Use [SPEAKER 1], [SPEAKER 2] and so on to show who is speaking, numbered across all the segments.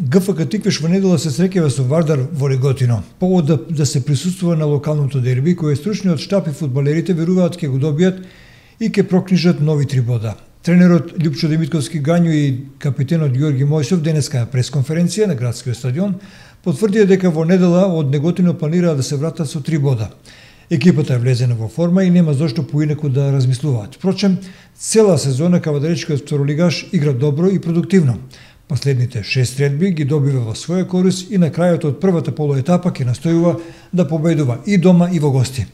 [SPEAKER 1] ГФК Тиквиш во недела се среќава со Вардар во Реготино. Повод да, да се присуствува на локалното дерби, е стручниот штаб и фудбалерите веруваат ке го добијат и ке прокнижат нови три бода. Тренерот Лјупчо Демитковски Гањо и капитенот Георги Мојсов денеска пресконференција на градскиот стадион потврдија дека во недела од Неготино планираа да се вратат со три бода. Екипата е влезена во форма и нема зошто поинаку да размислуваат. Впрочем, цела сезона кавадаречкиот второлигаш игра добро и продуктивно. Последните шест редби ги добива во своја корис и на крајот од првата полуетапа ќе настојува да победува и дома и во гости.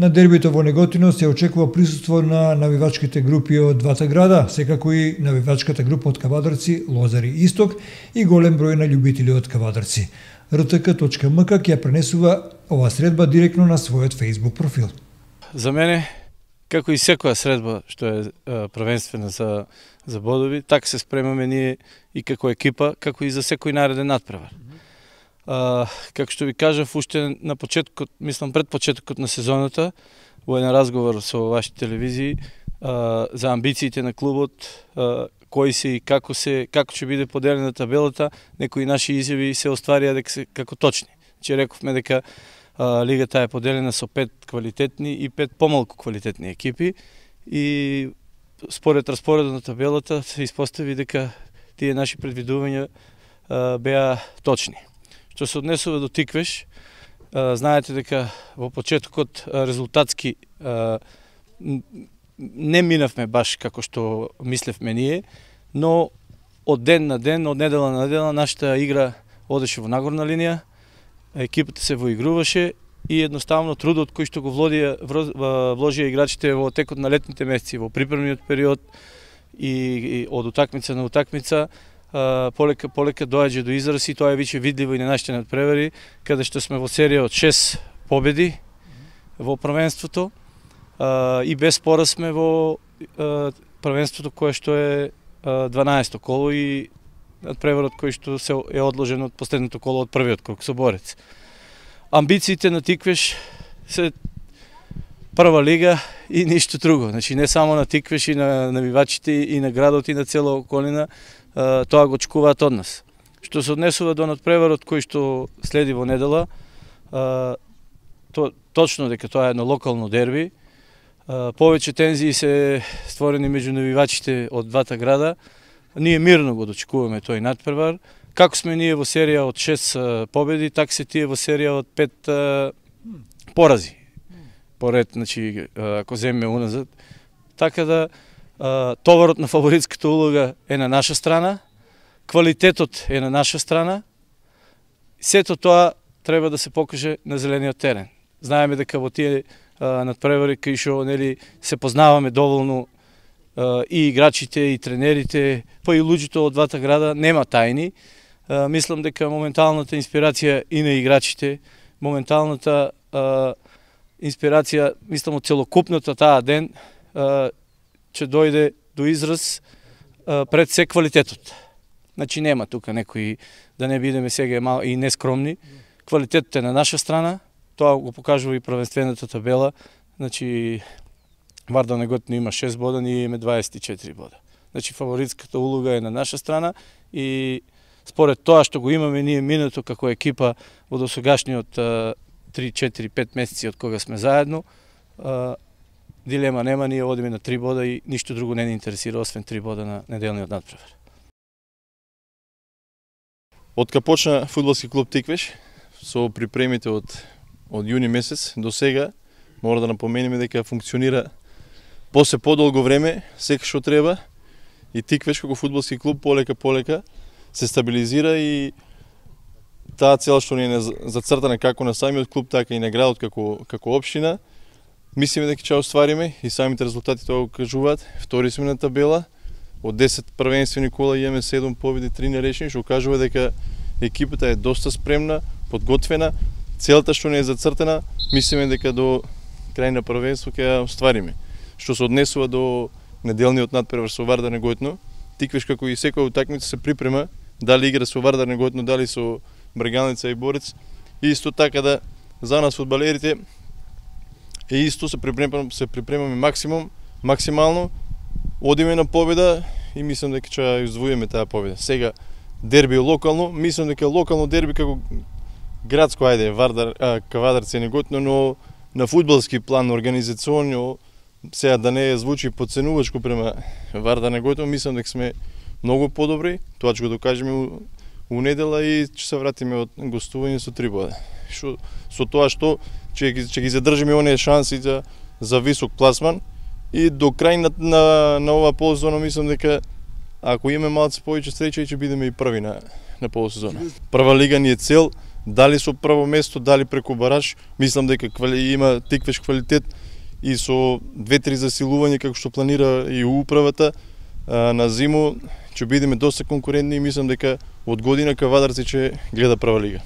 [SPEAKER 1] На дербито во Неготино се очекува присуство на навивачките групи од двата града, секако и навивачката група од Кавадарци, Лозари Исток и голем број на љубители од Кавадарци. РТК.МК ќе пренесува оваа средба директно на својот Facebook профил.
[SPEAKER 2] За мене како и секоја средба што е првенствена за, за бодови, така се спремаме ние и како екипа, како и за секој нареден надпревар. А, како што ви кажав, уште на почетокот, мислам пред почетокот на сезоната, во еден разговор со вашите телевизии, а, за амбициите на клубот, а, кои се и како се како ќе биде поделена табелата, некои наши изјави се остварија дека се како точни. Че значи, рековме дека лигата е поделена со пет квалитетни и пет помалку квалитетни екипи и според распоредот на табелата се испостави дека тие наши предвидувања беа точни. Што се однесува до Тиквеш, знаете дека во почетокот резултатски не минавме баш како што мислевме ние, но од ден на ден, од недела на недела, нашата игра одеше во нагорна линија, екипата се воигруваше и едноставно трудот кој што го вложија, вложија играчите во текот на летните месеци, во припремниот период и, и од утакмица на утакмица, полека полека доаѓа до израз и тоа е веќе видливо и на нашите надпревари, каде што сме во серија од 6 победи во првенството и без пора сме во првенството кое што е 12 коло и од преворот кој што се е одложен од последното коло од првиот круг со борец. Амбициите на Тиквеш се прва лига и ништо друго. Значи не само на Тиквеш и на навивачите и на градот и на цела околина, тоа го очекуваат од нас. Што се однесува до надпреварот кој што следи во недела, то, точно дека тоа е едно локално дерби, повеќе тензии се створени меѓу навивачите од двата града, Ние мирно го дочекуваме тој надпревар. Како сме ние во серија од 6 победи, така се тие во серија од 5 порази. Поред, значи, ако земеме уназад. Така да товарот на фаворитската улога е на наша страна, квалитетот е на наша страна. Сето тоа треба да се покаже на зелениот терен. Знаеме дека во тие надпревари кај што нели се познаваме доволно и играчите, и тренерите, па и луѓето од двата града, нема тајни. Мислам дека моменталната инспирација и на играчите, моменталната инспирација, мислам од целокупната таа ден, ќе дојде до израз пред се квалитетот. Значи нема тука некои, да не бидеме сега мал и нескромни. Квалитетот е на наша страна, тоа го покажува и првенствената табела. Значи Вардан Неготино има 6 бода, ние имаме 24 бода. Значи фаворитската улога е на наша страна и според тоа што го имаме ние минато како екипа во досегашниот 3, 4, 5 месеци од кога сме заедно, дилема нема, ние одиме на 3 бода и ништо друго не ни интересира освен 3 бода на неделниот надпревар.
[SPEAKER 3] Откако почна фудбалски клуб Тиквеш со припремите од од јуни месец до сега, мора да напомениме дека функционира после подолго време, секој што треба, и Тиквеш како фудбалски клуб полека полека се стабилизира и таа цел што ни е зацртана како на самиот клуб, така и на градот како како општина, мислиме дека ќе оствариме и самите резултати тоа го кажуваат. Втори сме на табела, од 10 првенствени кола имаме 7 победи, 3 нерешени, што кажува дека екипата е доста спремна, подготвена, целта што не е зацртана, мислиме дека до крај на првенство ќе ја оствариме што се однесува до неделниот надпревар со Вардар Неготно, Тиквеш како и секоја утакмица се припрема, дали игра со Вардар Неготно, дали со Брганица и Борец. И исто така да за нас фудбалерите е исто се припремам се припремаме максимум, максимално. Одиме на победа и мислам дека ќе ја извоиме таа победа. Сега дерби локално, мислам дека локално дерби како градско ајде Вардар а, Кавадарци неготно, но на фудбалски план организационно сега да не звучи подценувачко према Варда Негојто, мислам дека сме многу подобри, тоа ќе го докажеме у недела и ќе се вратиме од гостување со три бода. Што со тоа што ќе ќе ги задржиме оние шанси за за висок пласман и до крај на на, на ова полусезона мислам дека ако имаме малку повеќе среќа ќе бидеме и први на на полусезона. Прва лига ни е цел, дали со прво место, дали преку бараж, мислам дека квали, има тиквеш квалитет и со две-три засилувања како што планира и управата на зиму ќе бидеме доста конкурентни и мислам дека од година Кавадарци ќе гледа прва лига.